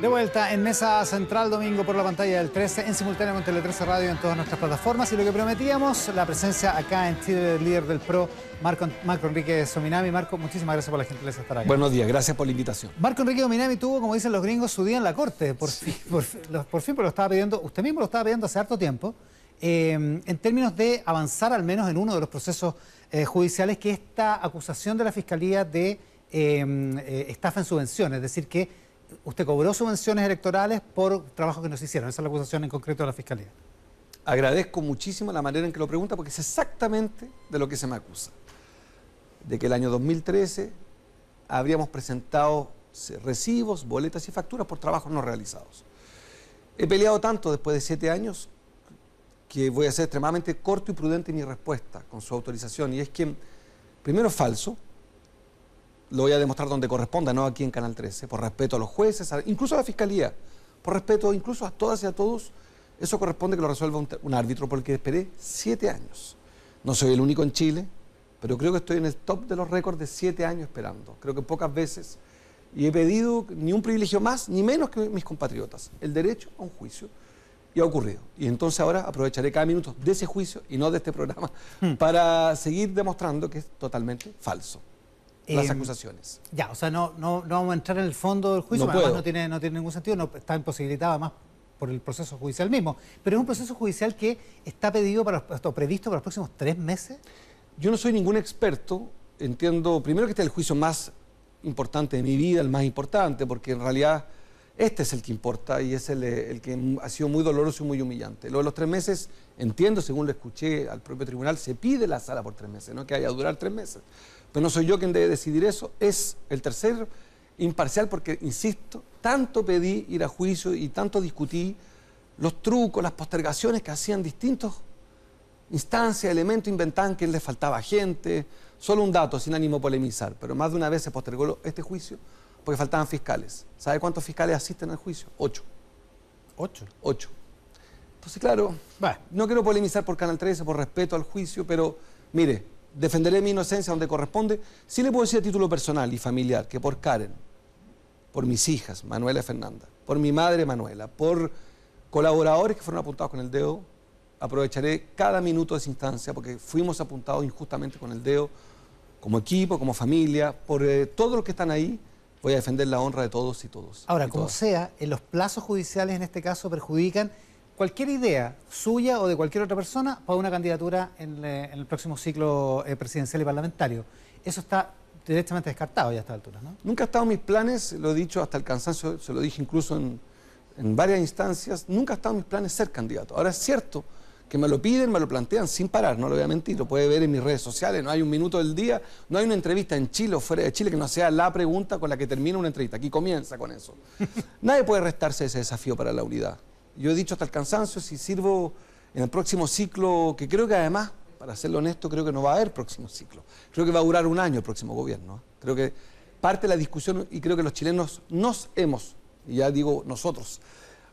De vuelta en Mesa Central domingo por la pantalla del 13, en simultáneamente Tele 13 Radio en todas nuestras plataformas. Y lo que prometíamos, la presencia acá en Chile del líder del PRO, Marco, Marco Enrique Sominami. Marco, muchísimas gracias por la gentileza de estar aquí Buenos días, gracias por la invitación. Marco Enrique Sominami tuvo, como dicen los gringos, su día en la corte. Por, fin, por, fin, lo estaba pidiendo, usted mismo lo estaba pidiendo hace harto tiempo. Eh, en términos de avanzar al menos en uno de los procesos eh, judiciales que esta acusación de la Fiscalía de eh, estafa en subvención es decir, que usted cobró subvenciones electorales por trabajo que nos hicieron. Esa es la acusación en concreto de la Fiscalía. Agradezco muchísimo la manera en que lo pregunta porque es exactamente de lo que se me acusa. De que el año 2013 habríamos presentado recibos, boletas y facturas por trabajos no realizados. He peleado tanto después de siete años que voy a ser extremadamente corto y prudente en mi respuesta con su autorización. Y es que, primero, falso, lo voy a demostrar donde corresponda, no aquí en Canal 13, por respeto a los jueces, incluso a la fiscalía, por respeto incluso a todas y a todos, eso corresponde que lo resuelva un, un árbitro por el que esperé siete años. No soy el único en Chile, pero creo que estoy en el top de los récords de siete años esperando. Creo que pocas veces, y he pedido ni un privilegio más ni menos que mis compatriotas, el derecho a un juicio y ha ocurrido. Y entonces ahora aprovecharé cada minuto de ese juicio y no de este programa hmm. para seguir demostrando que es totalmente falso las em, acusaciones. Ya, o sea, no, no, vamos a entrar en el fondo del juicio, no no tiene, no tiene ningún sentido, no, está imposibilitada más por el proceso judicial mismo. Pero es un proceso judicial que está pedido para, previsto para los próximos tres meses. Yo no soy ningún experto, entiendo primero que este es el juicio más importante de mi vida, el más importante, porque en realidad este es el que importa y es el, eh, que ha sido muy doloroso y muy humillante. Lo de los tres meses, entiendo, según lo escuché al propio tribunal, se pide la sala por tres meses, no que haya durar tres meses. Pero no soy yo quien debe decidir eso, es el tercero imparcial porque, insisto, tanto pedí ir a juicio y tanto discutí los trucos, las postergaciones que hacían distintos instancias, elementos, inventan que les faltaba gente. Solo un dato, sin ánimo a polemizar, pero más de una vez se postergó este juicio porque faltaban fiscales. ¿Sabe cuántos fiscales asisten al juicio? Ocho. ¿Ocho? Ocho. Entonces, claro, no quiero polemizar por Canal 13 por respeto al juicio, pero mire, defenderé mi inocencia donde corresponde. Sí le puedo decir a título personal y familiar que por Karen, por mis hijas, Manuela y Fernanda, por mi madre Manuela, por colaboradores que fueron apuntados con el dedo, aprovecharé cada minuto de esa instancia porque fuimos apuntados injustamente con el dedo, como equipo, como familia, por todo eh, todos los que están ahí. Voy a defender la honra de todos y todos. Ahora, como sea, en eh, los plazos judiciales en este caso perjudican cualquier idea suya o de cualquier otra persona para una candidatura en, eh, el próximo ciclo eh, presidencial y parlamentario. Eso está directamente descartado ya a esta altura, ¿no? Nunca ha estado en mis planes, lo he dicho hasta el cansancio, se lo dije incluso en, en varias instancias, nunca ha estado en mis planes ser candidato. Ahora es cierto que me lo piden, me lo plantean sin parar, no lo voy a mentir, lo puede ver en mis redes sociales, no hay un minuto del día, no hay una entrevista en Chile o fuera de Chile que no sea la pregunta con la que termina una entrevista, aquí comienza con eso. Nadie puede restarse ese desafío para la unidad yo he dicho hasta el cansancio, si sirvo en el próximo ciclo, que creo que además, para serlo honesto, creo que no va a haber próximo ciclo. Creo que va a durar un año el próximo gobierno. Creo que parte de la discusión, y creo que los chilenos nos hemos, y ya digo nosotros,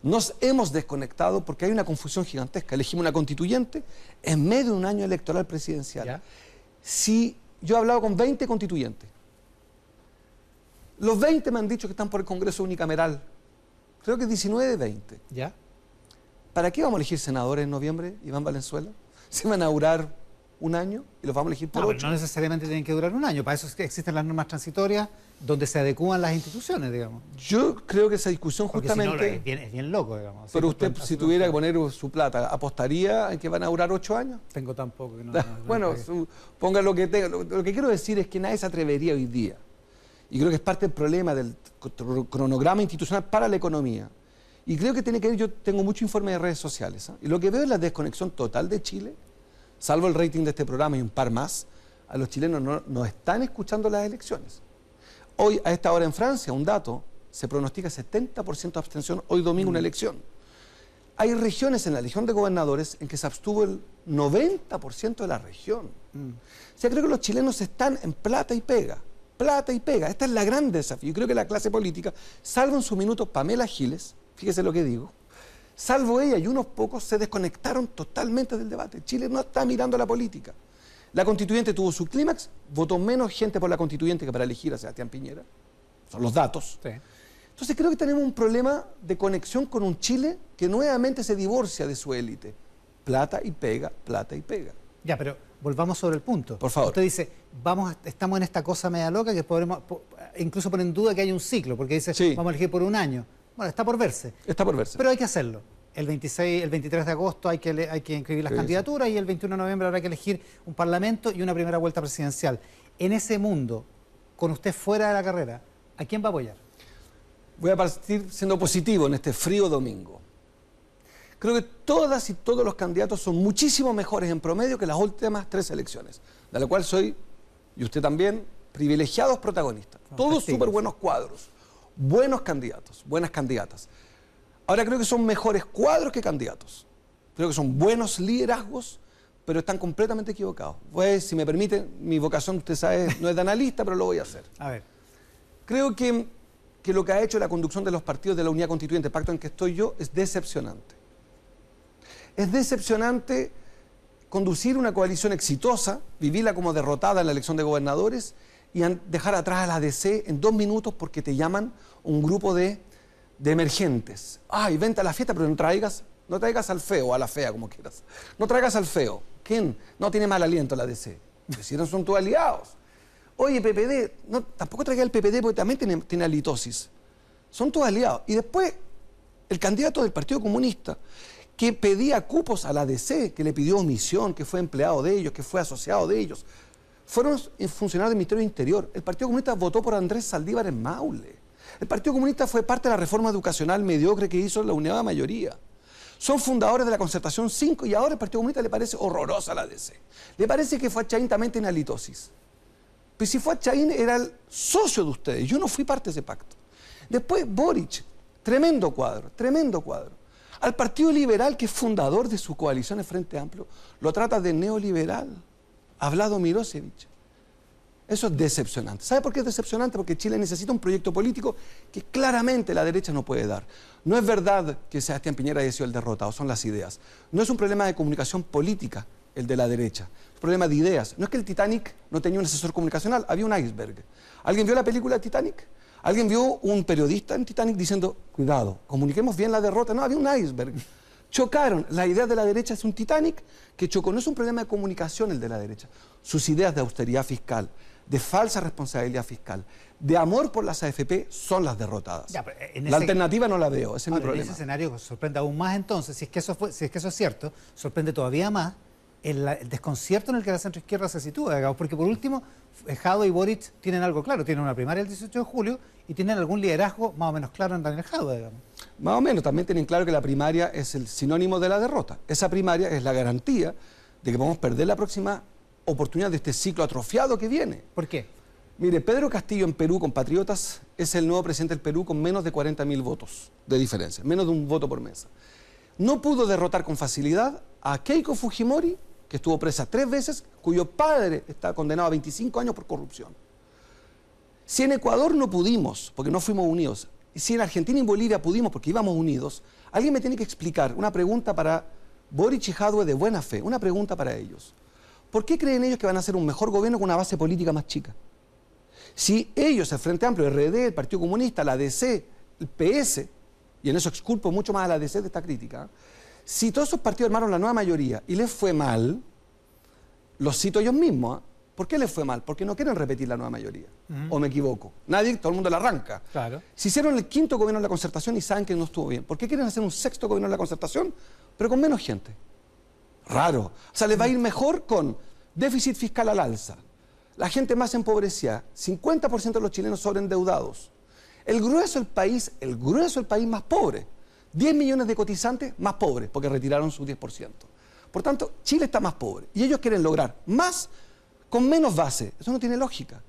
nos hemos desconectado porque hay una confusión gigantesca. Elegimos una constituyente en medio de un año electoral presidencial. Si yo he hablado con 20 constituyentes, los 20 me han dicho que están por el Congreso unicameral. Creo que 19 de 20. ¿Ya? ¿Para qué vamos a elegir senadores en noviembre, Iván Valenzuela? ¿Se van a durar un año y los vamos a elegir por no, ocho? no necesariamente tienen que durar un año, para eso existen las normas transitorias donde se adecúan las instituciones, digamos. Yo creo que esa discusión justamente... es, bien, loco, digamos. Pero usted, si tuviera que poner su plata, ¿apostaría en que van a durar ocho años? Tengo tan poco que no... bueno, ponga lo que tenga. Lo, lo que quiero decir es que nadie se atrevería hoy día. Y creo que es parte del problema del cronograma institucional para la economía. Y creo que tiene que ver, yo tengo mucho informe de redes sociales, ¿ah? y lo que veo es la desconexión total de Chile, salvo el rating de este programa y un par más, a los chilenos no, están escuchando las elecciones. Hoy, a esta hora en Francia, un dato, se pronostica 70% de abstención, hoy domingo una mm. elección. Hay regiones en la Legión de Gobernadores en que se abstuvo el 90% de la región. Mm. O sea, creo que los chilenos están en plata y pega, plata y pega. Esta es la gran desafío. Yo creo que la clase política, salvo en su minuto Pamela Giles, Fíjese lo que digo. Salvo ella y unos pocos se desconectaron totalmente del debate. Chile no está mirando la política. La constituyente tuvo su clímax, votó menos gente por la constituyente que para elegir a Sebastián Piñera. Son los datos. Entonces creo que tenemos un problema de conexión con un Chile que nuevamente se divorcia de su élite. Plata y pega, plata y pega. Ya, pero volvamos sobre el punto. Por favor. Usted dice, vamos, estamos en esta cosa media loca que podremos, incluso poner en duda que hay un ciclo, porque dice, vamos a elegir por un año. Bueno, está por verse. Está por verse. Pero hay que hacerlo. El 26, el 23 de agosto hay que, que inscribir las candidaturas y el 21 de noviembre habrá que elegir un parlamento y una primera vuelta presidencial. En ese mundo, con usted fuera de la carrera, ¿a quién va a apoyar? Voy a partir siendo positivo en este frío domingo. Creo que todas y todos los candidatos son muchísimo mejores en promedio que las últimas tres elecciones, de la cual soy, y usted también, privilegiados protagonistas. Todos súper buenos cuadros buenos candidatos, buenas candidatas. Ahora creo que son mejores cuadros que candidatos. Creo que son buenos liderazgos, pero están completamente equivocados. Pues, si me permiten, mi vocación, usted sabe, no es de analista, pero lo voy a hacer. A ver. Creo que, que lo que ha hecho la conducción de los partidos de la Unidad Constituyente, pacto en que estoy yo, es decepcionante. Es decepcionante conducir una coalición exitosa, vivirla como derrotada en la elección de gobernadores y dejar atrás a la DC en dos minutos porque te llaman un grupo de, emergentes. Ay, vente a la fiesta, pero no traigas, no traigas al feo, a la fea, como quieras. No traigas al feo. ¿Quién? No tiene mal aliento la DC. Si no son tus aliados. Oye, PPD, no, tampoco traigas al PPD porque también tiene, tiene Son tus aliados. Y después, el candidato del Partido Comunista, que pedía cupos a la DC, que le pidió omisión, que fue empleado de ellos, que fue asociado de ellos, fueron funcionarios del Ministerio del Interior. El Partido Comunista votó por Andrés Saldívar en Maule. El Partido Comunista fue parte de la reforma educacional mediocre que hizo la unidad de mayoría. Son fundadores de la Concertación 5 y ahora el Partido Comunista le parece horrorosa la DC. Le parece que fue a Chaín también halitosis. Pero pues si fue a era el socio de ustedes. Yo no fui parte de ese pacto. Después Boric, tremendo cuadro, tremendo cuadro. Al Partido Liberal, que es fundador de coalición coaliciones Frente Amplio, lo trata de neoliberal hablado hablado Mirosevich. Eso es decepcionante. ¿Sabe por qué es decepcionante? Porque Chile necesita un proyecto político que claramente la derecha no puede dar. No es verdad que Sebastián Piñera haya sido el derrotado, son las ideas. No es un problema de comunicación política el de la derecha. Es un problema de ideas. No es que el Titanic no tenía un asesor comunicacional, había un iceberg. ¿Alguien vio la película Titanic? ¿Alguien vio un periodista en Titanic diciendo, cuidado, comuniquemos bien la derrota? No, había un iceberg chocaron. La idea de la derecha es un Titanic que chocó. No es un problema de comunicación el de la derecha. Sus ideas de austeridad fiscal, de falsa responsabilidad fiscal, de amor por las AFP son las derrotadas. la alternativa no la veo, ese es problema. ese escenario sorprende aún más entonces, si es, que si es que eso es cierto, sorprende todavía más el, desconcierto en el que la centroizquierda se sitúa, digamos, porque por último, eh, Jado y Boric tienen algo claro, tienen una primaria el 18 de julio y tienen algún liderazgo más o menos claro en Daniel Jado, digamos. Más o menos, también tienen claro que la primaria es el sinónimo de la derrota. Esa primaria es la garantía de que vamos a perder la próxima oportunidad de este ciclo atrofiado que viene. ¿Por qué? Mire, Pedro Castillo en Perú, compatriotas, es el nuevo presidente del Perú con menos de 40.000 votos de diferencia, menos de un voto por mesa. No pudo derrotar con facilidad a Keiko Fujimori estuvo presa tres veces, cuyo padre está condenado a 25 años por corrupción. Si en Ecuador no pudimos, porque no fuimos unidos, y si en Argentina y Bolivia pudimos, porque íbamos unidos, alguien me tiene que explicar una pregunta para Boric y de buena fe, una pregunta para ellos. ¿Por qué creen ellos que van a ser un mejor gobierno con una base política más chica? Si ellos, el Frente Amplio, el RD, el Partido Comunista, la DC, el PS, y en eso exculpo mucho más a la DC de esta crítica, si todos esos partidos armaron la nueva mayoría y les fue mal, los cito ellos mismos. ¿ah? ¿Por qué les fue mal? Porque no quieren repetir la nueva mayoría. ¿O me equivoco? Nadie, todo el mundo la arranca. Claro. Si hicieron el quinto gobierno de la concertación y saben que no estuvo bien, ¿por qué quieren hacer un sexto gobierno de la concertación, pero con menos gente? Raro. O sea, les va a ir mejor con déficit fiscal al alza, la gente más empobrecida, 50% de los chilenos sobreendeudados, el grueso del país, el grueso del país más pobre. 10 millones de cotizantes más pobres, porque retiraron su 10%. Por tanto, Chile está más pobre y ellos quieren lograr más con menos base. Eso no tiene lógica.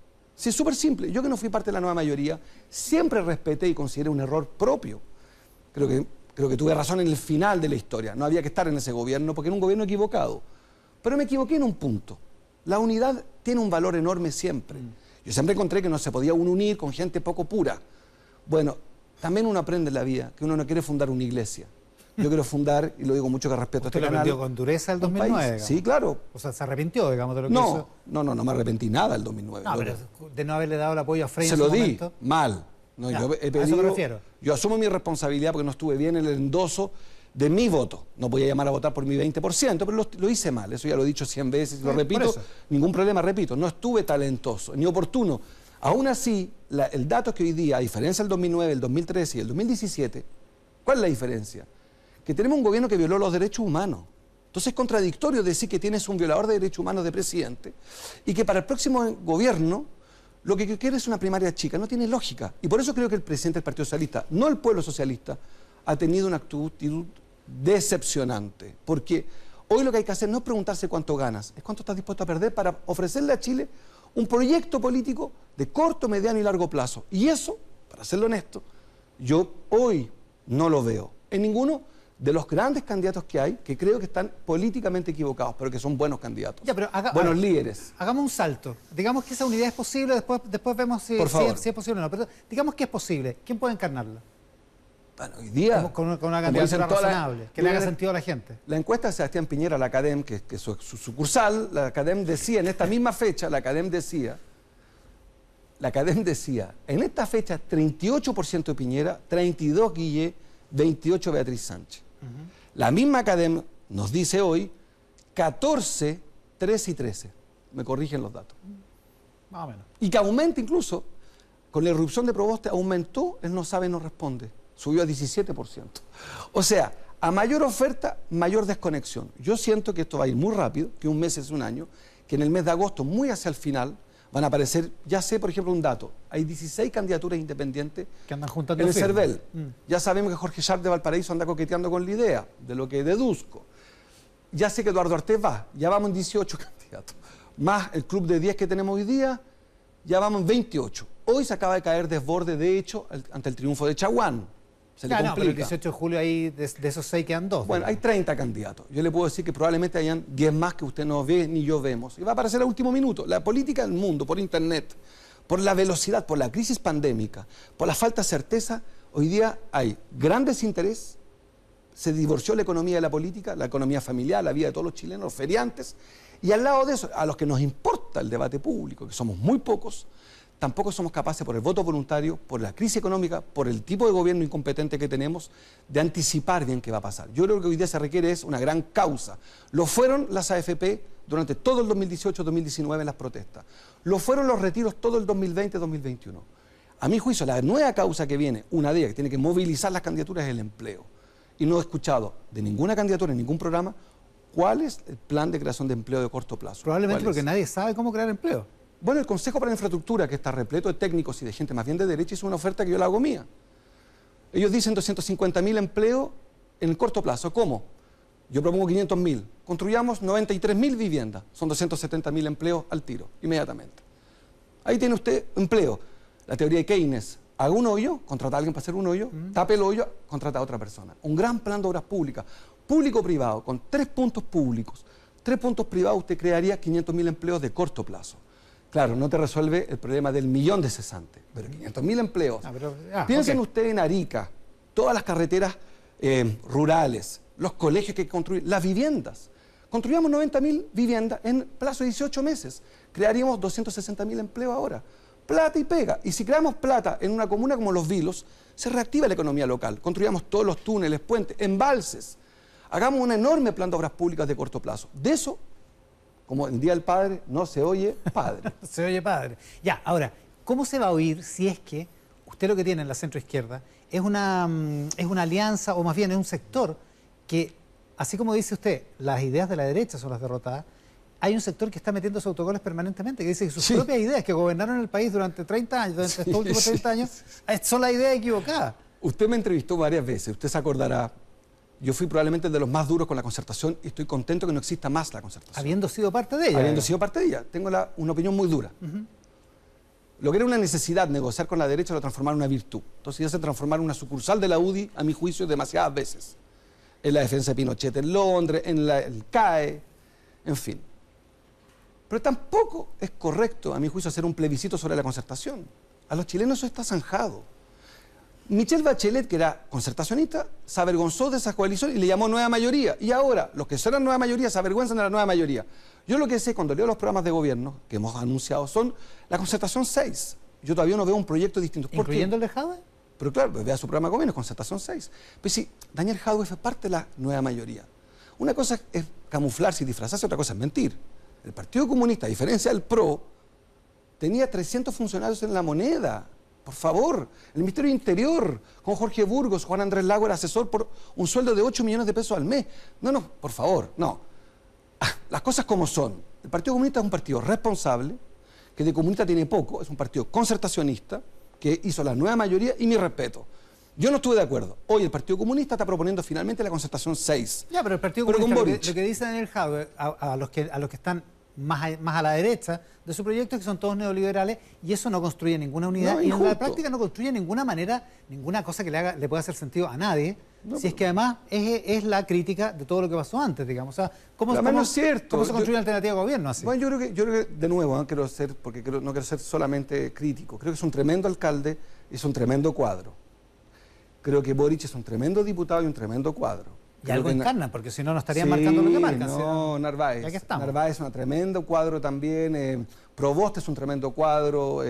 es súper simple, yo que no fui parte de la nueva mayoría, siempre respeté y consideré un error propio. Creo que, creo que tuve razón en el final de la historia. No había que estar en ese gobierno porque era un gobierno equivocado. Pero me equivoqué en un punto. La unidad tiene un valor enorme siempre. Yo siempre encontré que no se podía unir con gente poco pura. Bueno, también uno aprende en la vida que uno no quiere fundar una iglesia. Yo quiero fundar, y lo digo mucho que respeto a este canal. arrepintió con dureza el 2009? Sí, claro. O sea, ¿se arrepintió, digamos, de lo que hizo? No, no, no me arrepentí nada el 2009. No, pero de no haberle dado el apoyo a Frey Se lo di, mal. yo, a eso me refiero. yo asumo mi responsabilidad porque no estuve bien en el endoso de mi voto. No podía llamar a votar por mi 20%, pero lo, hice mal. Eso ya lo he dicho 100 veces, lo eh, repito. Ningún problema, repito. No estuve talentoso ni oportuno. Aún así, el dato que hoy día, a diferencia del 2009, el 2013 y el 2017, ¿cuál es la diferencia? Que tenemos un gobierno que violó los derechos humanos. Entonces es contradictorio decir que tienes un violador de derechos humanos de presidente y que para el próximo gobierno lo que quiere es una primaria chica. No tiene lógica. Y por eso creo que el presidente del Partido Socialista, no el pueblo socialista, ha tenido una actitud decepcionante. Porque hoy lo que hay que hacer no es preguntarse cuánto ganas, es cuánto estás dispuesto a perder para ofrecerle a Chile un proyecto político de corto, mediano y largo plazo. Y eso, para serlo honesto, yo hoy no lo veo en ninguno de los grandes candidatos que hay, que creo que están políticamente equivocados, pero que son buenos candidatos, buenos líderes. Hagamos un salto. Digamos que esa unidad es posible, después, después vemos si, es posible o no. Pero digamos que es posible. ¿Quién puede encarnarla? Bueno, hoy día... con, una candidatura razonable, que le haga sentido a la gente. La encuesta de Sebastián Piñera, la Academ, que es su, sucursal, la Academ decía, en esta misma fecha, la Academ decía la cadena decía, en esta fecha 38% de Piñera, 32 Guille, 28 Beatriz Sánchez. La misma cadena nos dice hoy 14, 13 y 13. Me corrigen los datos. Más o menos. Y que aumenta incluso, con la irrupción de Proboste aumentó, él no sabe, no responde. Subió a 17%. O sea, a mayor oferta, mayor desconexión. Yo siento que esto va a ir muy rápido, que un mes es un año, que en el mes de agosto, muy hacia el final, van a aparecer, ya sé por ejemplo un dato, hay 16 candidaturas independientes que andan juntando en el CERVEL. Mm. Ya sabemos que Jorge Sharp de Valparaíso anda coqueteando con la idea, de lo que deduzco. Ya sé que Eduardo Artés va, ya vamos en 18 candidatos, más el club de 10 que tenemos hoy día, ya vamos en 28. Hoy se acaba de caer desborde, de hecho, ante el triunfo de Chaguán el 18 de julio ahí, de, esos seis quedan dos. Bueno, hay 30 candidatos. Yo le puedo decir que probablemente hayan 10 más que usted no ve ni yo vemos. Y va a aparecer al último minuto. La política del mundo, por Internet, por la velocidad, por la crisis pandémica, por la falta de certeza, hoy día hay grandes desinterés, se divorció la economía de la política, la economía familiar, la vida de todos los chilenos, los feriantes, y al lado de eso, a los que nos importa el debate público, que somos muy pocos, tampoco somos capaces por el voto voluntario, por la crisis económica, por el tipo de gobierno incompetente que tenemos, de anticipar bien qué va a pasar. Yo creo que hoy día se requiere es una gran causa. Lo fueron las AFP durante todo el 2018-2019 en las protestas. Lo fueron los retiros todo el 2020-2021. A mi juicio, la nueva causa que viene, una de que tiene que movilizar las candidaturas, es el empleo. Y no he escuchado de ninguna candidatura, en ningún programa, cuál es el plan de creación de empleo de corto plazo. Probablemente porque nadie sabe cómo crear empleo. Bueno, el Consejo para la Infraestructura, que está repleto de técnicos y de gente más bien de derecha, hizo una oferta que yo la hago mía. Ellos dicen 250.000 empleos en el corto plazo. ¿Cómo? Yo propongo 500.000. Construyamos 93.000 viviendas. Son 270.000 empleos al tiro, inmediatamente. Ahí tiene usted empleo. La teoría de Keynes. Haga un hoyo, contrata a alguien para hacer un hoyo, mm. tape el hoyo, contrata a otra persona. Un gran plan de obras públicas, público-privado, con tres puntos públicos, tres puntos privados, usted crearía 500.000 empleos de corto plazo. Claro, no te resuelve el problema del millón de cesantes, pero mil empleos. Ah, ah, Piensen ustedes en Arica, todas las carreteras eh, rurales, los colegios que construir, las viviendas. Construyamos mil viviendas en plazo de 18 meses. Crearíamos mil empleos ahora. Plata y pega. Y si creamos plata en una comuna como Los Vilos, se reactiva la economía local. Construyamos todos los túneles, puentes, embalses. Hagamos un enorme plan de obras públicas de corto plazo. De eso como en Día del Padre, no se oye padre. se oye padre. Ya, ahora, ¿cómo se va a oír si es que usted lo que tiene en la centroizquierda es una, mm, es una alianza, o más bien es un sector que, así como dice usted, las ideas de la derecha son las derrotadas, hay un sector que está metiendo sus autogoles permanentemente, que dice que sus propias ideas que gobernaron el país durante 30 años, durante estos últimos 30 años, son la idea equivocada. Usted me entrevistó varias veces, usted se acordará, yo fui probablemente de los más duros con la concertación y estoy contento que no exista más la concertación. Habiendo sido parte de ella. Habiendo sido parte de ella. Tengo una opinión muy dura. Lo que era una necesidad, negociar con la derecha, lo transformaron en una virtud. Entonces ya se transformaron en una sucursal de la UDI, a mi juicio, demasiadas veces. En la defensa de Pinochet en Londres, en el CAE, en fin. Pero tampoco es correcto, a mi juicio, hacer un plebiscito sobre la concertación. A los chilenos eso está zanjado. Michel Bachelet, que era concertacionista, se avergonzó de esa coalición y le llamó nueva mayoría. Y ahora, los que son la nueva mayoría se avergüenzan de la nueva mayoría. Yo lo que sé cuando leo los programas de gobierno que hemos anunciado son la concertación 6. Yo todavía no veo un proyecto distinto. ¿Por ¿Incluyendo el de Pero claro, pues, vea su programa de gobierno, concertación 6. Pues sí, Daniel Jadwe fue parte de la nueva mayoría. Una cosa es camuflarse y disfrazarse, otra cosa es mentir. El Partido Comunista, a diferencia del PRO, tenía 300 funcionarios en la moneda por favor, el Ministerio Interior, con Jorge Burgos, Juan Andrés Lago era asesor por un sueldo de 8 millones de pesos al mes. No, no, por favor, no. Ah, las cosas como son. El Partido Comunista es un partido responsable, que de comunista tiene poco, es un partido concertacionista, que hizo la nueva mayoría y mi respeto. Yo no estuve de acuerdo. Hoy el Partido Comunista está proponiendo finalmente la concertación 6. Ya, pero el Partido Comunista, lo, que, dice Daniel los que, a los que están más a, más a la derecha de su proyecto, que son todos neoliberales, y eso no construye ninguna unidad, y en la práctica no construye ninguna manera, ninguna cosa que le, haga, le pueda hacer sentido a nadie, si es pues. que además es, la crítica de todo lo que pasó antes, digamos. O ¿cómo, se construye una alternativa de gobierno así? Bueno, yo creo que, yo creo que de nuevo, ¿eh? quiero ser, porque no quiero ser solamente crítico, creo que es un tremendo alcalde, y es un tremendo cuadro. Creo que Boric es un tremendo diputado y un tremendo cuadro y algo encarna, porque si no, no estarían marcando lo que marcan. No, Narváez. Narváez eh, es un tremendo cuadro también. Eh, es un tremendo cuadro.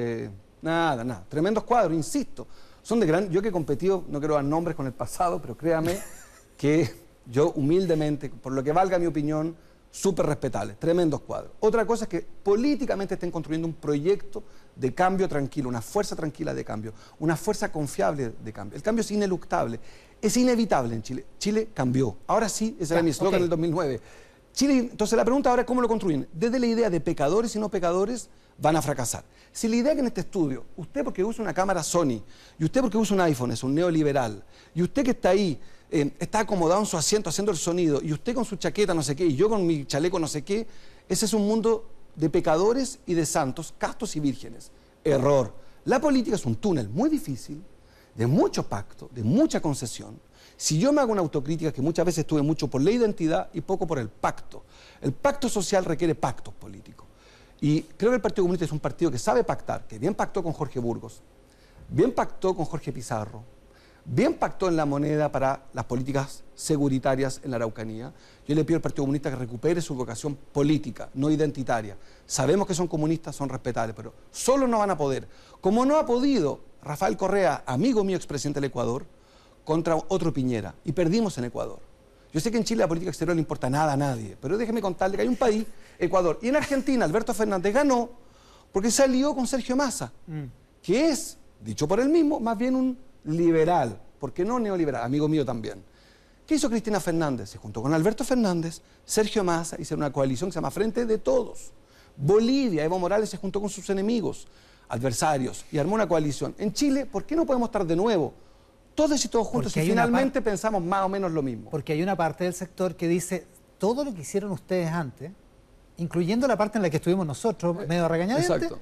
nada, nada. Tremendos cuadros, insisto. Son de gran. Yo que he competido, no quiero dar nombres con el pasado, pero créame que yo humildemente, por lo que valga mi opinión, súper respetables, tremendos cuadros. Otra cosa es que políticamente estén construyendo un proyecto de cambio tranquilo, una fuerza tranquila de cambio, una fuerza confiable de cambio. El cambio es ineluctable es inevitable en Chile. Chile cambió. Ahora sí, ese era mi eslogan en el 2009. Chile, entonces la pregunta ahora es cómo lo construyen. Desde la idea de pecadores y no pecadores van a fracasar. Si la idea que en este estudio, usted porque usa una cámara Sony, y usted porque usa un iPhone, es un neoliberal, y usted que está ahí, eh, está acomodado en su asiento haciendo el sonido, y usted con su chaqueta no sé qué, y yo con mi chaleco no sé qué, ese es un mundo de pecadores y de santos, castos y vírgenes. Error. La política es un túnel muy difícil, de mucho pacto, de mucha concesión. Si yo me hago una autocrítica, que muchas veces estuve mucho por la identidad y poco por el pacto. El pacto social requiere pactos políticos. Y creo que el Partido Comunista es un partido que sabe pactar, que bien pactó con Jorge Burgos, bien pactó con Jorge Pizarro, bien pactó en la moneda para las políticas seguritarias en la Araucanía. Yo le pido al Partido Comunista que recupere su vocación política, no identitaria. Sabemos que son comunistas, son respetables, pero solo no van a poder. Como no ha podido Rafael Correa, amigo mío expresidente del Ecuador, contra otro Piñera, y perdimos en Ecuador. Yo sé que en Chile la política exterior no importa nada a nadie, pero déjeme contarle que hay un país, Ecuador, y en Argentina Alberto Fernández ganó porque se alió con Sergio Massa, mm. que es, dicho por él mismo, más bien un liberal. porque no neoliberal? Amigo mío también. ¿Qué hizo Cristina Fernández? Se juntó con Alberto Fernández, Sergio Massa, hicieron una coalición que se llama Frente de Todos. Bolivia, Evo Morales se juntó con sus enemigos, adversarios, y armó una coalición. En Chile, ¿por qué no podemos estar de nuevo? Todos y todos juntos, y finalmente pensamos más o menos lo mismo. Porque hay una parte del sector que dice, todo lo que hicieron ustedes antes, incluyendo la parte en la que estuvimos nosotros, eh, medio regañadientes,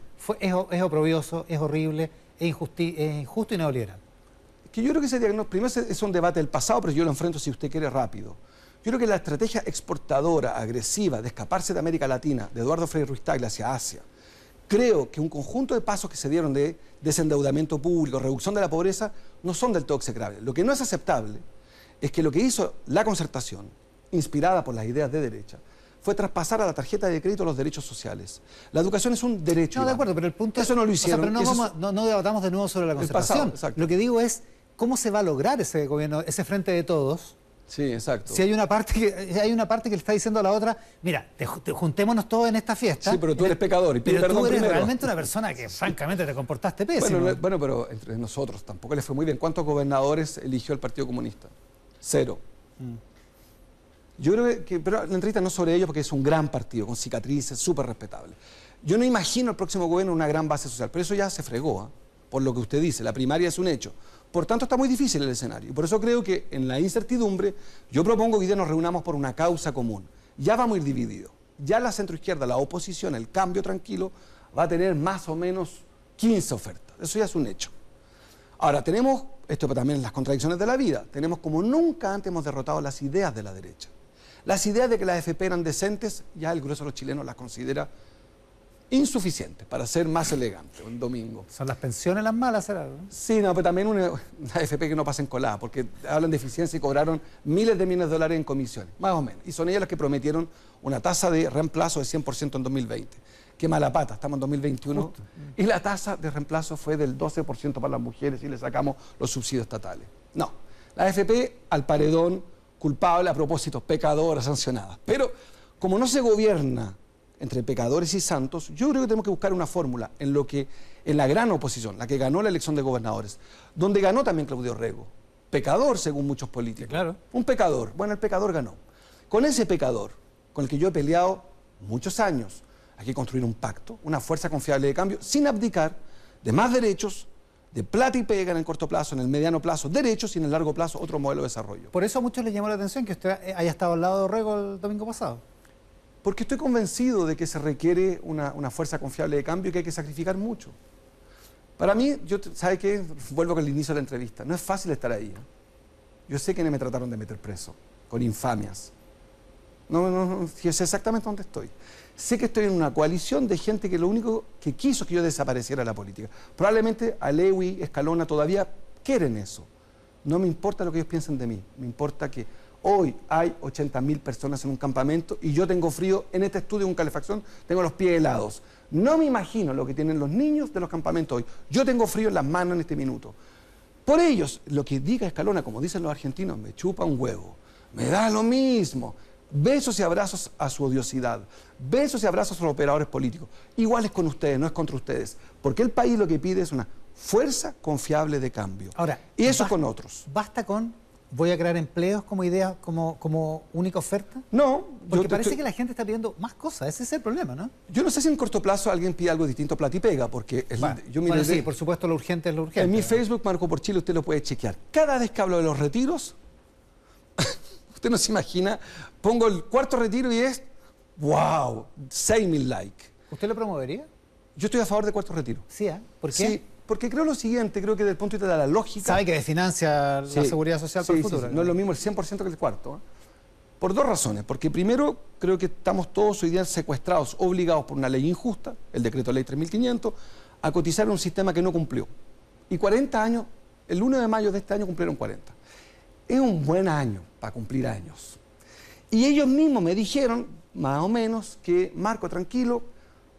es, oprobioso, es horrible, es, es injusto y neoliberal yo creo que ese diagnóstico, primero es un debate del pasado, pero yo lo enfrento si usted quiere rápido. Yo creo que la estrategia exportadora, agresiva, de escaparse de América Latina, de Eduardo freire Ruiz hacia Asia, creo que un conjunto de pasos que se dieron de desendeudamiento público, reducción de la pobreza, no son del todo execrables. Lo que no es aceptable es que lo que hizo la concertación, inspirada por las ideas de derecha, fue traspasar a la tarjeta de crédito los derechos sociales. La educación es un derecho. No, de acuerdo, pero el punto Eso no lo hicieron. pero no, debatamos de nuevo sobre la concertación. lo que digo es ¿Cómo se va a lograr ese gobierno, ese frente de todos? Sí, exacto. Si hay una parte que eh, hay una parte que le está diciendo a la otra, mira, juntémonos todos en esta fiesta. Sí, pero tú eres pecador y pero perdón tú eres realmente una persona que francamente te comportaste pésimo. Bueno, pero entre nosotros tampoco le fue muy bien. ¿Cuántos gobernadores eligió el Partido Comunista? Cero. Mm. Yo creo que, pero la entrevista no sobre ellos porque es un gran partido con cicatrices, súper respetable. Yo no imagino el próximo gobierno una gran base social, pero eso ya se fregó, ¿ah? por lo que usted dice. La primaria es un hecho. Por tanto, está muy difícil el escenario. Por eso creo que en la incertidumbre, yo propongo que hoy nos reunamos por una causa común. Ya vamos a ir divididos. Ya la centroizquierda, la oposición, el cambio tranquilo, va a tener más o menos 15 ofertas. Eso ya es un hecho. Ahora, tenemos, esto también es las contradicciones de la vida, tenemos como nunca antes hemos derrotado las ideas de la derecha. Las ideas de que las FP eran decentes, ya el grueso de los chilenos las considera insuficiente, para ser más elegante, un domingo. ¿Son las pensiones las malas, será? Sí, no, pero también una, AFP que no en colada, porque hablan de eficiencia y cobraron miles de millones de dólares en comisiones, más o menos. Y son ellas las que prometieron una tasa de reemplazo de 100% en 2020. Qué mala pata, estamos en 2021. Y la tasa de reemplazo fue del 12% para las mujeres y le sacamos los subsidios estatales. No, la AFP al paredón, culpable, a propósito, pecadora, sancionada. Pero como no se gobierna entre pecadores y santos, yo creo que tenemos que buscar una fórmula en lo que en la gran oposición, la que ganó la elección de gobernadores, donde ganó también Claudio Rego, pecador según muchos políticos. Claro. Un pecador, bueno, el pecador ganó. Con ese pecador, con el que yo he peleado muchos años, hay que construir un pacto, una fuerza confiable de cambio, sin abdicar de más derechos, de plata y pega en el corto plazo, en el mediano plazo, derechos y en el largo plazo otro modelo de desarrollo. Por eso a muchos les llamó la atención que usted haya estado al lado de Rego el domingo pasado. Porque estoy convencido de que se requiere una, fuerza confiable de cambio y que hay que sacrificar mucho. Para mí, yo, ¿sabe qué? Vuelvo con el inicio de la entrevista. No es fácil estar ahí. ¿eh? Yo sé que me trataron de meter preso, con infamias. No, no, no, sé exactamente dónde estoy. Sé que estoy en una coalición de gente que lo único que quiso es que yo desapareciera la política. Probablemente Alewi, Escalona todavía quieren eso. No me importa lo que ellos piensen de mí, me importa que Hoy hay 80.000 mil personas en un campamento y yo tengo frío en este estudio un calefacción, tengo los pies helados. No me imagino lo que tienen los niños de los campamentos hoy. Yo tengo frío en las manos en este minuto. Por ellos, lo que diga Escalona, como dicen los argentinos, me chupa un huevo, me da lo mismo. Besos y abrazos a su odiosidad, besos y abrazos a los operadores políticos. Igual es con ustedes, no es contra ustedes, porque el país lo que pide es una fuerza confiable de cambio. Ahora, y eso con otros. Basta con ¿Voy a crear empleos como idea, como, como única oferta? No. Porque parece que la gente está pidiendo más cosas, ese es el problema, ¿no? Yo no sé si en corto plazo alguien pide algo distinto a plata pega, porque... bueno, yo sí, por supuesto lo urgente es lo urgente. En mi Facebook, Marco por Chile, usted lo puede chequear. Cada vez que hablo de los retiros, usted no se imagina, pongo el cuarto retiro y es... ¡Wow! 6.000 likes. ¿Usted lo promovería? Yo estoy a favor de cuarto retiro. ¿Sí? ¿eh? ¿Por qué? Sí porque creo lo siguiente, creo que desde el punto de vista de la lógica... Sabe que desfinancia la seguridad social el futuro. no es lo mismo el 100% que el cuarto. ¿eh? Por dos razones. Porque primero, creo que estamos todos hoy día secuestrados, obligados por una ley injusta, el decreto de ley 3500, a cotizar un sistema que no cumplió. Y 40 años, el 1 de mayo de este año cumplieron 40. Es un buen año para cumplir años. Y ellos mismos me dijeron, más o menos, que Marco, tranquilo,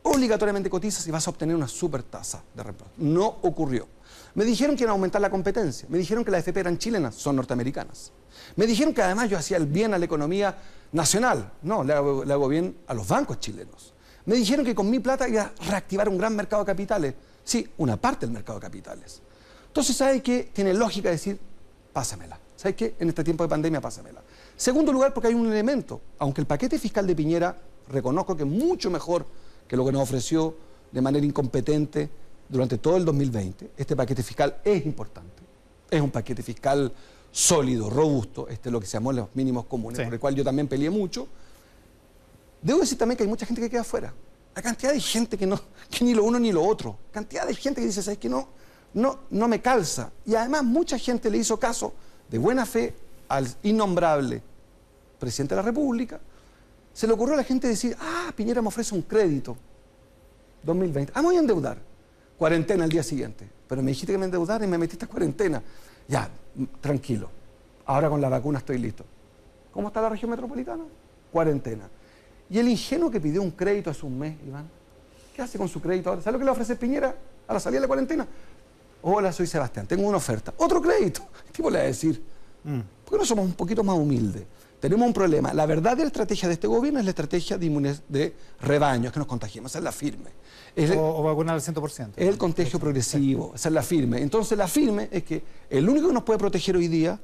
obligatoriamente cotizas y vas a obtener una super tasa de reemplazo. No ocurrió. Me dijeron que iban a aumentar la competencia, me dijeron que las FP eran chilenas, son norteamericanas. Me dijeron que además yo hacía el bien a la economía nacional, no, le hago, bien a los bancos chilenos. Me dijeron que con mi plata iba a reactivar un gran mercado de capitales, sí, una parte del mercado de capitales. Entonces, ¿sabes qué? Tiene lógica decir, pásamela. ¿Sabes qué? En este tiempo de pandemia, pásamela. Segundo lugar, porque hay un elemento, aunque el paquete fiscal de Piñera, reconozco que mucho mejor que lo que nos ofreció de manera incompetente durante todo el 2020. Este paquete fiscal es importante, es un paquete fiscal sólido, robusto, este es lo que se llamó los mínimos comunes, por el cual yo también peleé mucho. Debo decir también que hay mucha gente que queda afuera. La cantidad de gente que no, que ni lo uno ni lo otro. Cantidad de gente que dice, ¿sabes que No, no, no me calza. Y además mucha gente le hizo caso de buena fe al innombrable presidente de la República, se le ocurrió a la gente decir, ah, Piñera me ofrece un crédito. 2020. Ah, me voy a endeudar. Cuarentena al día siguiente. Pero me dijiste que me endeudara y me metiste a cuarentena. Ya, tranquilo. Ahora con la vacuna estoy listo. ¿Cómo está la región metropolitana? Cuarentena. Y el ingenuo que pidió un crédito hace un mes, Iván, ¿qué hace con su crédito ahora? ¿Sabes lo que le ofrece Piñera a la salida de la cuarentena? Hola, soy Sebastián, tengo una oferta. Otro crédito. ¿Qué tipo le va a decir? Mm. ¿Por qué no somos un poquito más humildes? tenemos un problema. La verdad de la estrategia de este gobierno es la estrategia de inmunidad de rebaño, que nos contagiemos, esa es la firme. o, vacunar al 100%. Es el contagio progresivo, esa es la firme. Entonces la firme es que el único que nos puede proteger hoy día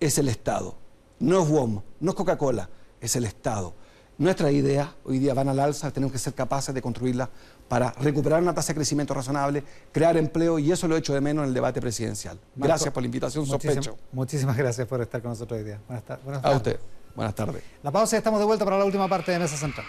es el Estado. No es WOM, no es Coca-Cola, es el Estado. Nuestras ideas hoy día van al alza, tenemos que ser capaces de construirlas para recuperar una tasa de crecimiento razonable, crear empleo, y eso lo he hecho de menos en el debate presidencial. gracias por la invitación, sospecho. Muchísimas, gracias por estar con nosotros hoy día. buenas tardes. A usted. Buenas tardes. La pausa y estamos de vuelta para la última parte de Mesa Central.